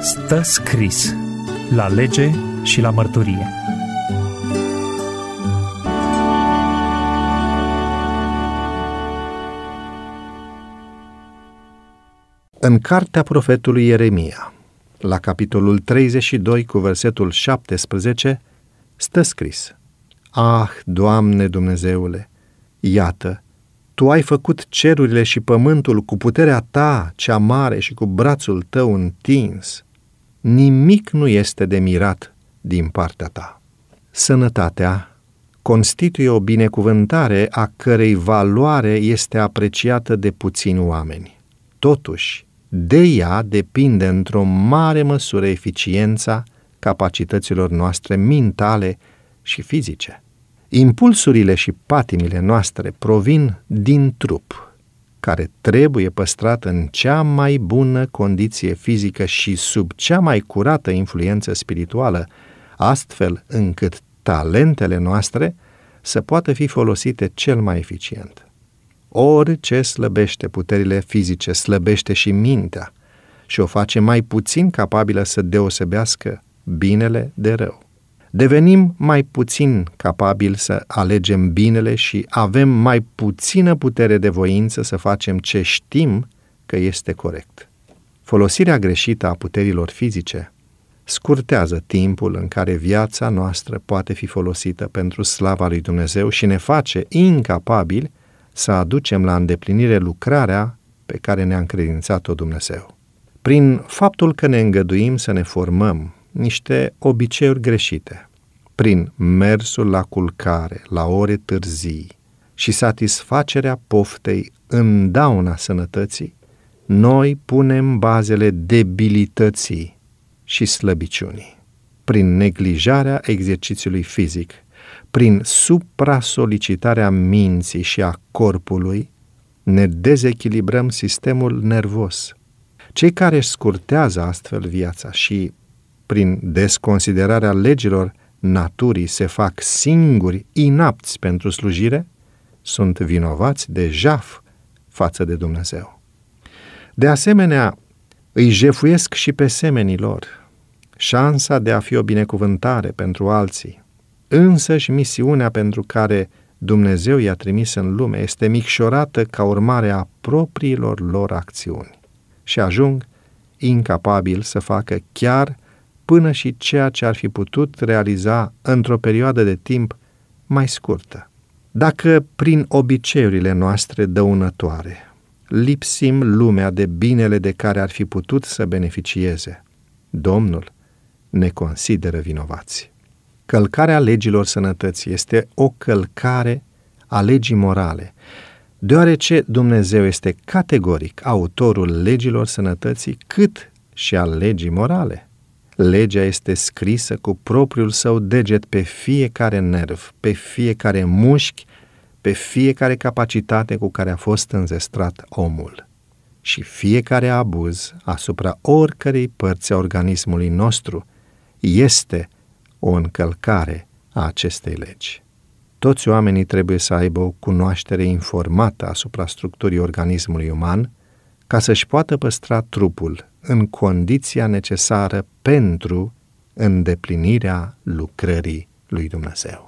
Stă scris la lege și la mărturie. În cartea profetului Ieremia, la capitolul 32 cu versetul 17, stă scris Ah, Doamne Dumnezeule, iată, Tu ai făcut cerurile și pământul cu puterea Ta cea mare și cu brațul Tău întins – nimic nu este de mirat din partea ta. Sănătatea constituie o binecuvântare a cărei valoare este apreciată de puțini oameni. Totuși, de ea depinde într-o mare măsură eficiența capacităților noastre mentale și fizice. Impulsurile și patimile noastre provin din trup, care trebuie păstrat în cea mai bună condiție fizică și sub cea mai curată influență spirituală, astfel încât talentele noastre să poată fi folosite cel mai eficient. Orice slăbește puterile fizice, slăbește și mintea și o face mai puțin capabilă să deosebească binele de rău devenim mai puțin capabili să alegem binele și avem mai puțină putere de voință să facem ce știm că este corect. Folosirea greșită a puterilor fizice scurtează timpul în care viața noastră poate fi folosită pentru slava lui Dumnezeu și ne face incapabili să aducem la îndeplinire lucrarea pe care ne-a încredințat-o Dumnezeu. Prin faptul că ne îngăduim să ne formăm niște obiceiuri greșite prin mersul la culcare, la ore târzii și satisfacerea poftei în dauna sănătății, noi punem bazele debilității și slăbiciunii prin neglijarea exercițiului fizic, prin supra solicitarea minții și a corpului, ne dezechilibrăm sistemul nervos. Cei care scurtează astfel viața și prin desconsiderarea legilor naturii, se fac singuri inapți pentru slujire, sunt vinovați de jaf față de Dumnezeu. De asemenea, îi jefuiesc și pe semenii lor, șansa de a fi o binecuvântare pentru alții, însă și misiunea pentru care Dumnezeu i-a trimis în lume este micșorată ca urmare a propriilor lor acțiuni și ajung incapabili să facă chiar până și ceea ce ar fi putut realiza într-o perioadă de timp mai scurtă. Dacă prin obiceiurile noastre dăunătoare lipsim lumea de binele de care ar fi putut să beneficieze, Domnul ne consideră vinovați. Călcarea legilor sănătății este o călcare a legii morale, deoarece Dumnezeu este categoric autorul legilor sănătății cât și al legii morale. Legea este scrisă cu propriul său deget pe fiecare nerv, pe fiecare mușchi, pe fiecare capacitate cu care a fost înzestrat omul. Și fiecare abuz asupra oricărei părți a organismului nostru este o încălcare a acestei legi. Toți oamenii trebuie să aibă o cunoaștere informată asupra structurii organismului uman ca să-și poată păstra trupul în condiția necesară pentru îndeplinirea lucrării lui Dumnezeu.